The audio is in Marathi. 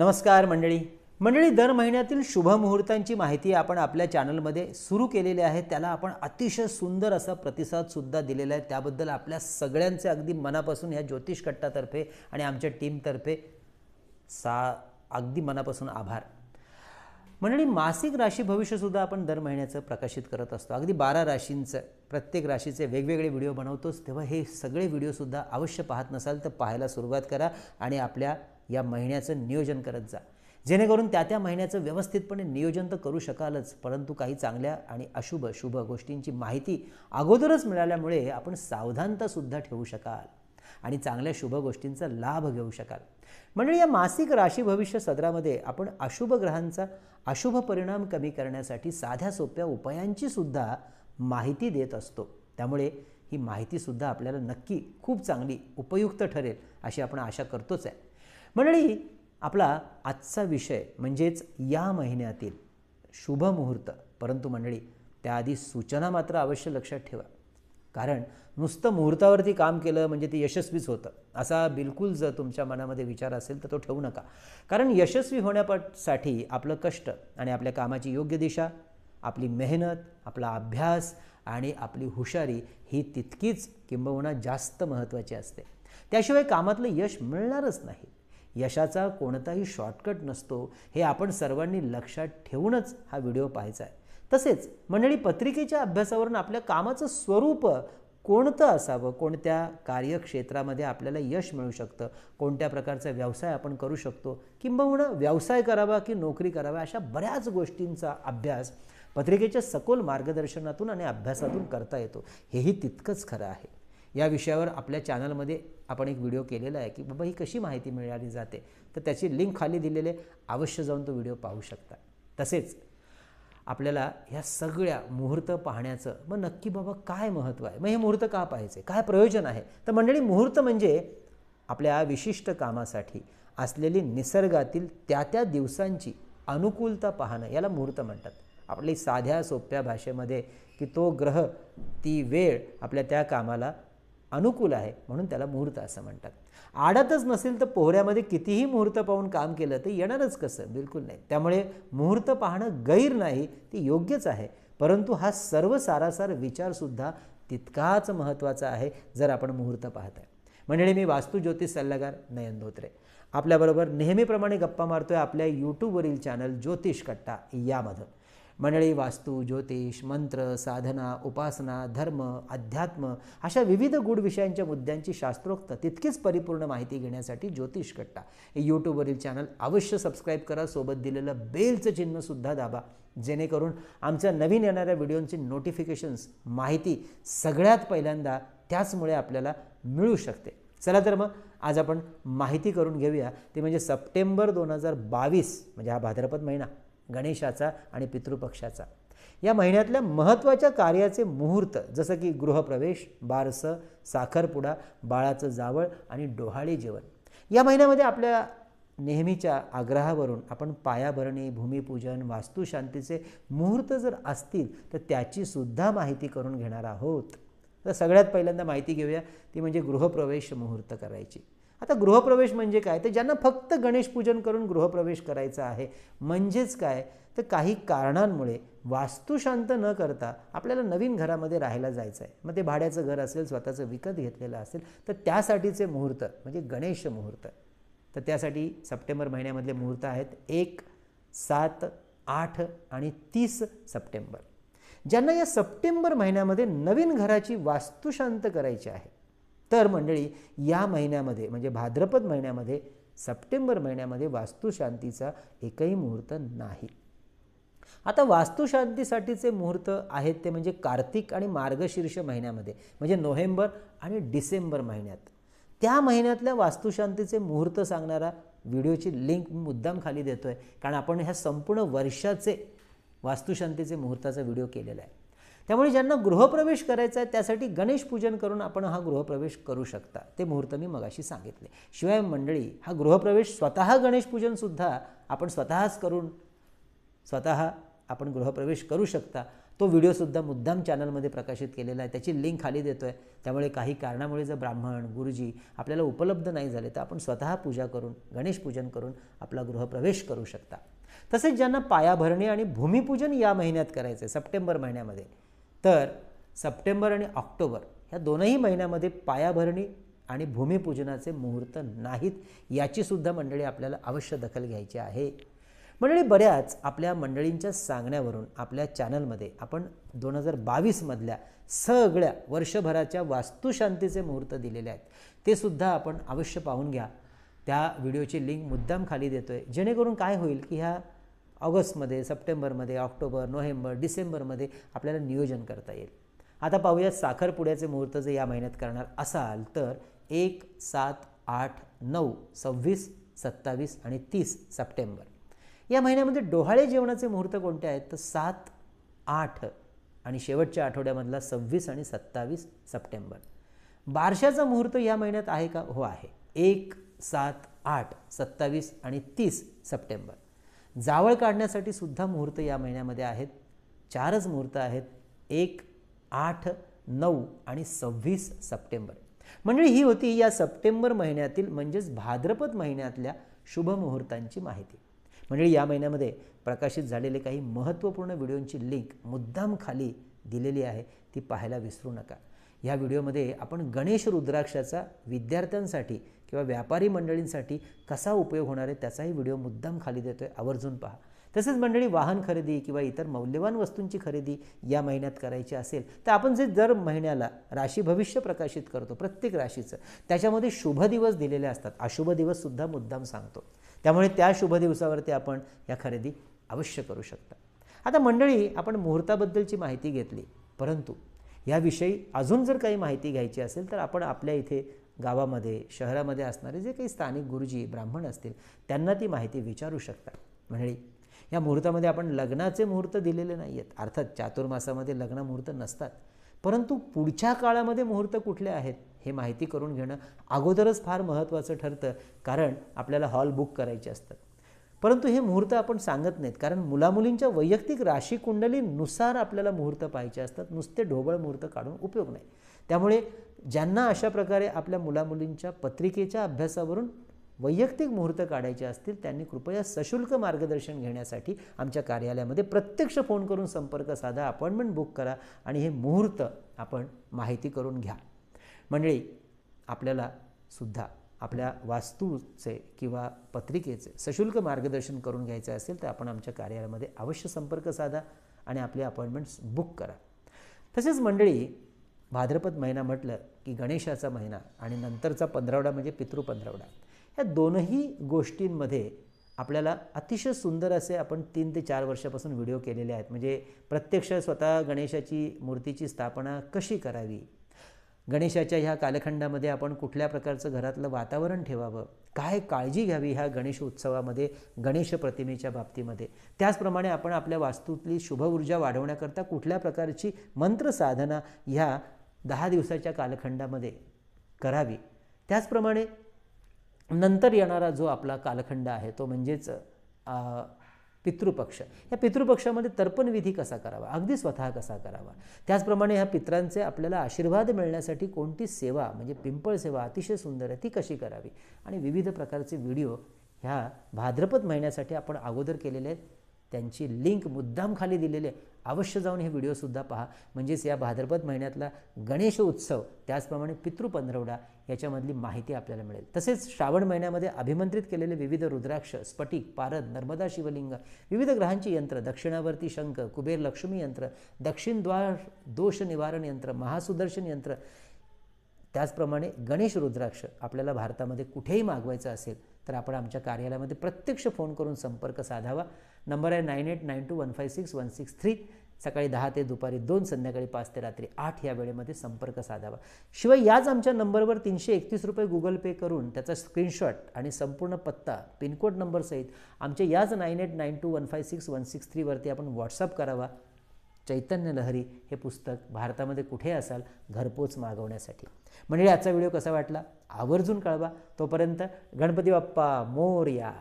नमस्कार मंडळी मंडळी दर महिन्यातील शुभ मुहूर्तांची माहिती आपण आपल्या चॅनलमध्ये सुरू केलेली आहे त्याला आपण अतिशय सुंदर असा प्रतिसादसुद्धा दिलेला आहे त्याबद्दल आपल्या सगळ्यांचे अगदी मनापासून ह्या ज्योतिष कट्टातर्फे आणि आमच्या टीमतर्फे सा अगदी मनापासून आभार मंडळी मासिक राशी भविष्यसुद्धा आपण दर महिन्याचं प्रकाशित करत असतो अगदी बारा राशींचं प्रत्येक राशीचे वेगवेगळे व्हिडिओ बनवतोच तेव्हा हे सगळे व्हिडिओसुद्धा अवश्य पाहत नसाल तर पाहायला सुरुवात करा आणि आपल्या या महिन्याचं नियोजन करत जा जेणेकरून त्या त्या महिन्याचं व्यवस्थितपणे नियोजन तर करू शकालच परंतु काही चांगल्या आणि अशुभ शुभ गोष्टींची माहिती अगोदरच मिळाल्यामुळे आपण सावधानतासुद्धा ठेवू शकाल आणि चांगल्या शुभ गोष्टींचा लाभ घेऊ शकाल म्हणजे या मासिक राशी भविष्य सदरामध्ये आपण अशुभ ग्रहांचा अशुभ परिणाम कमी करण्यासाठी साध्या सोप्या उपायांची सुद्धा माहिती देत असतो त्यामुळे ही माहितीसुद्धा आपल्याला नक्की खूप चांगली उपयुक्त ठरेल अशी आपण आशा करतोच आहे मंडळी आपला आजचा विषय म्हणजेच या महिन्यातील शुभ मुहूर्त परंतु मंडळी त्याआधी सूचना मात्र अवश्य लक्षात ठेवा कारण नुसतं मुहूर्तावरती काम केलं म्हणजे ते यशस्वीच होतं असा बिलकुल जर तुमच्या मनामध्ये विचार असेल तर तो ठेवू नका कारण यशस्वी होण्यासाठी आपलं कष्ट आणि आपल्या कामाची योग्य दिशा आपली मेहनत आपला अभ्यास आणि आपली हुशारी ही तितकीच किंबहुना जास्त महत्त्वाची असते त्याशिवाय कामातलं यश मिळणारच नाही यशाचा कोणताही शॉर्टकट नसतो हे आपण सर्वांनी लक्षात ठेवूनच हा व्हिडिओ पाहायचा आहे तसेच मंडळी पत्रिकेच्या अभ्यासावरून आपल्या कामाचं स्वरूप कोणतं असावं कोणत्या कार्यक्षेत्रामध्ये आपल्याला यश मिळू शकतं कोणत्या प्रकारचा व्यवसाय आपण करू शकतो किंबहुना व्यवसाय करावा की नोकरी करावा अशा बऱ्याच गोष्टींचा अभ्यास पत्रिकेच्या सखोल मार्गदर्शनातून आणि अभ्यासातून करता येतो हेही तितकंच खरं आहे या विषयावर आपल्या चॅनलमध्ये आपण एक व्हिडिओ केलेला आहे की बाबा ही कशी माहिती मिळाली जाते तर त्याची लिंक खाली दिलेले अवश्य जाऊन तो व्हिडिओ पाहू शकता तसेच आपल्याला ह्या सगळ्या मुहूर्त पाहण्याचं मग नक्की बाबा काय महत्त्व आहे मग हे मुहूर्त का पाहायचे काय प्रयोजन आहे तर मंडळी मुहूर्त म्हणजे आपल्या विशिष्ट कामासाठी असलेली निसर्गातील त्या त्या दिवसांची अनुकूलता पाहणं याला मुहूर्त म्हणतात आपली साध्या सोप्या भाषेमध्ये की तो ग्रह ती वेळ आपल्या त्या कामाला अनुकूल आहे म्हणून त्याला मुहूर्त असं म्हणतात आडतच नसेल तर पोहऱ्यामध्ये कितीही मुहूर्त पाहून काम केलं तर येणारच कसं बिलकुल नाही त्यामुळे मुहूर्त पाहणं गैर नाही ते योग्यच आहे परंतु हा सर्व सारासार विचारसुद्धा तितकाच महत्त्वाचा आहे जर आपण मुहूर्त पाहत आहे मंडळी मी वास्तुज्योतिष ज्योतिष सल्लागार नयन धोत्रे आपल्याबरोबर नेहमीप्रमाणे गप्पा मारतोय आपल्या यूट्यूबवरील चॅनल ज्योतिष कट्टा यामधून मंडळी वास्तू ज्योतिष मंत्र साधना उपासना धर्म अध्यात्म अशा विविध गुढ विषयांच्या मुद्द्यांची शास्त्रोक्त तितकीच परिपूर्ण माहिती घेण्यासाठी ज्योतिष कट्टा हे यूट्यूबवरील चॅनल अवश्य सबस्क्राईब करा सोबत दिलेलं बेलचं चिन्हसुद्धा दाबा जेणेकरून आमच्या नवीन येणाऱ्या व्हिडिओंची नोटिफिकेशन्स माहिती सगळ्यात पहिल्यांदा त्याचमुळे आपल्याला मिळू शकते चला तर मग आज आपण माहिती करून घेऊया ते म्हणजे सप्टेंबर दोन हजार बावीस म्हणजे हा भाद्रपद महिना गणेशाचा आणि पितृपक्षाचा या महिन्यातल्या महत्त्वाच्या कार्याचे मुहूर्त जसं की गृहप्रवेश बारसं साखरपुडा बाळाचं जावळ आणि डोहाळे जेवण या महिन्यामध्ये आपल्या नेहमीच्या आग्रहावरून आपण पायाभरणी भूमिपूजन वास्तुशांतीचे मुहूर्त जर असतील तर त्याची सुद्धा माहिती करून घेणार आहोत तर सगळ्यात पहिल्यांदा माहिती घेऊया ती म्हणजे गृहप्रवेश मुहूर्त करायची आता गृहप्रवेश म्हणजे काय तर ज्यांना फक्त गणेशपूजन करून गृहप्रवेश करायचा आहे म्हणजेच काय तर काही कारणांमुळे वास्तुशांत न करता आपल्याला नवीन घरामध्ये राहायला जायचं आहे मग ते भाड्याचं घर असेल स्वतःचं विकत घेतलेलं असेल तर त्यासाठीचे मुहूर्त म्हणजे गणेश मुहूर्त तर त्यासाठी सप्टेंबर महिन्यामधले मुहूर्त आहेत एक सात आठ आणि तीस सप्टेंबर ज्यांना या सप्टेंबर महिन्यामध्ये नवीन घराची वास्तुशांत करायची आहे तर मंडळी या महिन्यामध्ये म्हणजे भाद्रपद महिन्यामध्ये सप्टेंबर महिन्यामध्ये वास्तुशांतीचा एकही मुहूर्त नाही आता वास्तुशांतीसाठीचे मुहूर्त आहेत ते म्हणजे कार्तिक आणि मार्गशीर्ष महिन्यामध्ये म्हणजे नोव्हेंबर आणि डिसेंबर महिन्यात त्या महिन्यातल्या वास्तुशांतीचे मुहूर्त सांगणारा व्हिडिओची लिंक मुद्दाम खाली देतो आहे कारण आपण ह्या संपूर्ण वर्षाचे वास्तुशांतीचे मुहूर्ताचा व्हिडिओ केलेला आहे त्यामुळे ज्यांना गृहप्रवेश करायचा आहे त्यासाठी गणेश पूजन करून आपण हा गृहप्रवेश करू शकता ते मुहूर्त मी मगाशी सांगितले शिवाय मंडळी हा गृहप्रवेश स्वतः गणेशपूजनसुद्धा आपण स्वतःच करून स्वतः आपण गृहप्रवेश करू शकता तो व्हिडिओसुद्धा मुद्दाम चॅनलमध्ये प्रकाशित केलेला आहे त्याची लिंक खाली देतो आहे त्यामुळे काही कारणामुळे जर ब्राह्मण गुरुजी आपल्याला उपलब्ध नाही झाले तर आपण स्वतः पूजा करून गणेश पूजन करून आपला गृहप्रवेश करू शकता तसेच ज्यांना पायाभरणी आणि भूमिपूजन या महिन्यात करायचं आहे सप्टेंबर महिन्यामध्ये तर सप्टेंबर आणि ऑक्टोबर ह्या दोनही महिन्यामध्ये पायाभरणी आणि भूमिपूजनाचे मुहूर्त नाहीत याचीसुद्धा मंडळी आपल्याला अवश्य दखल घ्यायची आहे मंडळी बऱ्याच आपल्या मंडळींच्या सांगण्यावरून आपल्या चॅनलमध्ये आपण दोन हजार बावीसमधल्या सगळ्या वर्षभराच्या वास्तुशांतीचे मुहूर्त दिलेले आहेत ते सुद्धा आपण अवश्य पाहून घ्या त्या व्हिडिओची लिंक मुद्दाम खाली देतो आहे जेणेकरून काय होईल की ह्या ऑगस्टमध्ये सप्टेंबरमध्ये ऑक्टोबर नोव्हेंबर डिसेंबरमध्ये आपल्याला नियोजन करता येईल आता पाहूया साखरपुड्याचे मुहूर्त जर या महिन्यात करणार असाल तर एक सात आठ नऊ सव्वीस सत्तावीस आणि तीस सप्टेंबर या महिन्यामध्ये डोहाळे जेवणाचे मुहूर्त कोणते आहेत तर सात आठ आणि शेवटच्या आठवड्यामधला सव्वीस आणि सत्तावीस सप्टेंबर बारशाचा मुहूर्त या महिन्यात आहे का हो आहे एक सात आठ सत्तावीस आणि तीस सप्टेंबर जावळ काढण्यासाठी सुद्धा मुहूर्त या महिन्यामध्ये आहेत चारच मुहूर्त आहेत एक आठ नऊ आणि सव्वीस सप्टेंबर म्हणजे ही होती या सप्टेंबर महिन्यातील म्हणजेच भाद्रपद महिन्यातल्या शुभ मुहूर्तांची माहिती म्हणजे या महिन्यामध्ये प्रकाशित झालेले काही महत्त्वपूर्ण व्हिडिओंची लिंक मुद्दाम खाली दिलेली आहे ती पाहायला विसरू नका या व्हिडिओमध्ये आपण गणेश रुद्राक्षाचा विद्यार्थ्यांसाठी किंवा व्यापारी मंडळींसाठी कसा उपयोग होणार आहे त्याचाही व्हिडिओ मुद्दाम खाली देतो आहे आवर्जून पहा तसेच मंडळी वाहन खरेदी किंवा इतर मौल्यवान वस्तूंची खरेदी या महिन्यात करायची असेल तर आपण जे दर महिन्याला राशी भविष्य प्रकाशित करतो प्रत्येक राशीचं त्याच्यामध्ये शुभ दिवस दिलेले असतात अशुभ दिवससुद्धा मुद्दाम सांगतो त्यामुळे त्या शुभ दिवसावरती आपण या खरेदी अवश्य करू शकता आता मंडळी आपण मुहूर्ताबद्दलची माहिती घेतली परंतु याविषयी अजून जर काही माहिती घ्यायची असेल तर आपण आपल्या इथे गावामध्ये शहरामध्ये असणारे जे काही स्थानिक गुरुजी ब्राह्मण असतील त्यांना ती माहिती विचारू शकता म्हणजे या मुहूर्तामध्ये आपण लग्नाचे मुहूर्त दिलेले नाही आहेत अर्थात चातुर्मासामध्ये लग्न मुहूर्त नसतात परंतु पुढच्या काळामध्ये मुहूर्त कुठले आहेत हे माहिती करून घेणं अगोदरच फार महत्त्वाचं ठरतं कारण आपल्याला हॉल बुक करायचे असतात परंतु हे मुहूर्त आपण सांगत नाहीत कारण मुलामुलींच्या वैयक्तिक राशी कुंडलीनुसार आपल्याला मुहूर्त पाहायचे असतात नुसते ढोबळ मुहूर्त काढून उपयोग नाही त्यामुळे ज्यांना अशा प्रकारे आपल्या मुलामुलींच्या पत्रिकेच्या अभ्यासावरून वैयक्तिक मुहूर्त काढायचे असतील त्यांनी कृपया सशुल्क मार्गदर्शन घेण्यासाठी आमच्या कार्यालयामध्ये प्रत्यक्ष फोन करून संपर्क साधा अपॉइंटमेंट बुक करा आणि हे मुहूर्त आपण माहिती करून घ्या मंडळी आपल्याला सुद्धा आपल्या वास्तूचे किंवा पत्रिकेचे सशुल्क मार्गदर्शन करून घ्यायचे असेल तर आपण आमच्या कार्यालयामध्ये अवश्य संपर्क साधा आणि आपली अपॉइंटमेंट्स बुक करा तसेच मंडळी भाद्रपद महिना म्हटलं की गणेशाचा महिना आणि नंतरचा पंधरावडा म्हणजे पितृ पंधरावडा ह्या दोनही गोष्टींमध्ये आपल्याला अतिशय सुंदर असे आपण तीन ते चार वर्षापासून व्हिडिओ केलेले आहेत म्हणजे प्रत्यक्ष स्वतः गणेशाची मूर्तीची स्थापना कशी करावी गणेशाच्या ह्या कालखंडामध्ये आपण कुठल्या प्रकारचं घरातलं वातावरण ठेवावं काय काळजी घ्यावी ह्या गणेश उत्सवामध्ये गणेश प्रतिमेच्या बाबतीमध्ये त्याचप्रमाणे आपण आपल्या वास्तूतली शुभ ऊर्जा वाढवण्याकरता कुठल्या प्रकारची मंत्रसाधना ह्या दहा दिवसाच्या कालखंडामध्ये करावी त्याचप्रमाणे नंतर येणारा जो आपला कालखंड आहे तो म्हणजेच पितृपक्ष या पितृपक्षामध्ये तर्पणविधी कसा करावा अगदी स्वतः कसा करावा त्याचप्रमाणे ह्या पित्रांचे आपल्याला आशीर्वाद मिळण्यासाठी कोणती सेवा म्हणजे पिंपळ सेवा अतिशय सुंदर आहे ती कशी करावी आणि विविध प्रकारचे व्हिडिओ ह्या भाद्रपद महिन्यासाठी आपण अगोदर केलेले आहेत त्यांची लिंक मुद्दामखाली दिलेली आहे अवश्य जाऊन हे व्हिडिओसुद्धा पहा म्हणजेच या भाद्रपद महिन्यातला गणेश उत्सव त्याचप्रमाणे पितृ पंधरवडा याच्यामधली माहिती आपल्याला मिळेल तसेच श्रावण महिन्यामध्ये अभिमंत्रित केलेले विविध रुद्राक्ष स्फटिक पारद नर्मदा शिवलिंग विविध ग्रहांची यंत्र दक्षिणावर्ती शंख कुबेर लक्ष्मी यंत्र दक्षिणद्वार दोष निवारण यंत्र महासुदर्शन यंत्र त्याचप्रमाणे गणेश रुद्राक्ष आपल्याला भारतामध्ये कुठेही मागवायचं असेल तर आपण आमच्या कार्यालयामध्ये प्रत्यक्ष फोन करून संपर्क साधावा नंबर आहे nine eight nine two one five six one six three सकाळी दहा ते दुपारी दोन संध्याकाळी पाच ते रात्री आठ या वेळेमध्ये संपर्क साधावा शिवाय याच आमच्या नंबरवर तीनशे एकतीस रुपये गुगल पे करून त्याचा स्क्रीनशॉट आणि संपूर्ण पत्ता पिनकोड नंबरसहित आमच्या याच nine eight nine two one five six one six थ्रीवरती आपण व्हॉट्सअप करावा चैतन्य लहरी हे पुस्तक भारतामध्ये कुठे असाल घरपोच मागवण्यासाठी म्हणजे आजचा व्हिडिओ कसा वाटला आवर्जून कळवा तोपर्यंत गणपती बाप्पा मोर्या